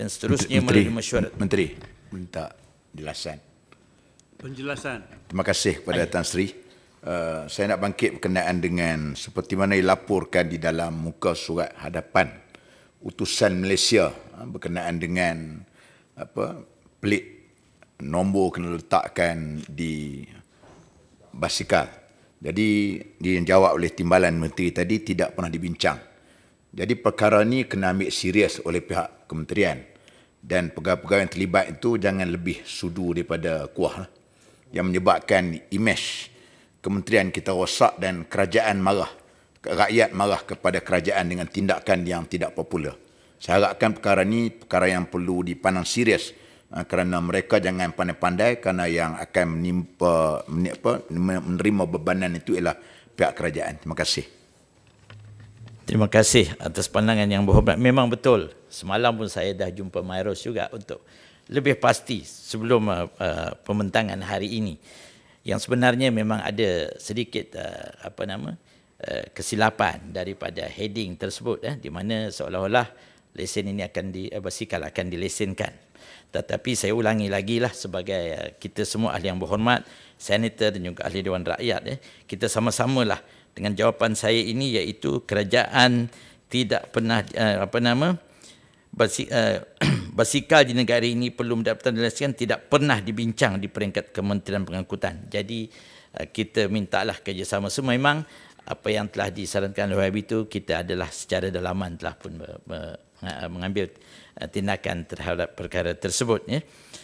dan seterusnya menteri, melalui mesyuarat. Menteri, minta penjelasan. Penjelasan. Terima kasih kepada Tan Sri. Uh, saya nak bangkit berkenaan dengan seperti mana dilaporkan di dalam muka surat hadapan utusan Malaysia uh, berkenaan dengan apa pelik nombor kena letakkan di basikal. Jadi dijawab oleh timbalan menteri tadi tidak pernah dibincang. Jadi perkara ini kena ambil serius oleh pihak kementerian dan pegawai-pegawai yang terlibat itu jangan lebih sudu daripada kuah lah. yang menyebabkan imej kementerian kita rosak dan kerajaan marah rakyat marah kepada kerajaan dengan tindakan yang tidak popular saya harapkan perkara ini perkara yang perlu dipandang serius eh, kerana mereka jangan pandai-pandai kerana yang akan menimpa menerima bebanan itu ialah pihak kerajaan terima kasih Terima kasih atas pandangan yang berhormat. Memang betul. Semalam pun saya dah jumpa Myros juga untuk lebih pasti sebelum uh, uh, pementangan hari ini. Yang sebenarnya memang ada sedikit uh, apa nama uh, kesilapan daripada heading tersebut eh, di mana seolah-olah lesen ini akan di uh, eh, basikal akan dilesenkan. Tetapi saya ulangi lagi lah sebagai uh, kita semua ahli yang berhormat, senator dan juga ahli Dewan Rakyat eh, kita sama-samalah lah dengan jawapan saya ini iaitu kerajaan tidak pernah uh, apa nama basi, uh, basikal di negara ini perlu mendapatkan dilaksanakan tidak pernah dibincang di peringkat Kementerian Pengangkutan. Jadi uh, kita mintalah kerjasama semua memang apa yang telah disarankan oleh WHB itu kita adalah secara dalaman telah pun mengambil eh, tindakan terhadap perkara tersebut ya.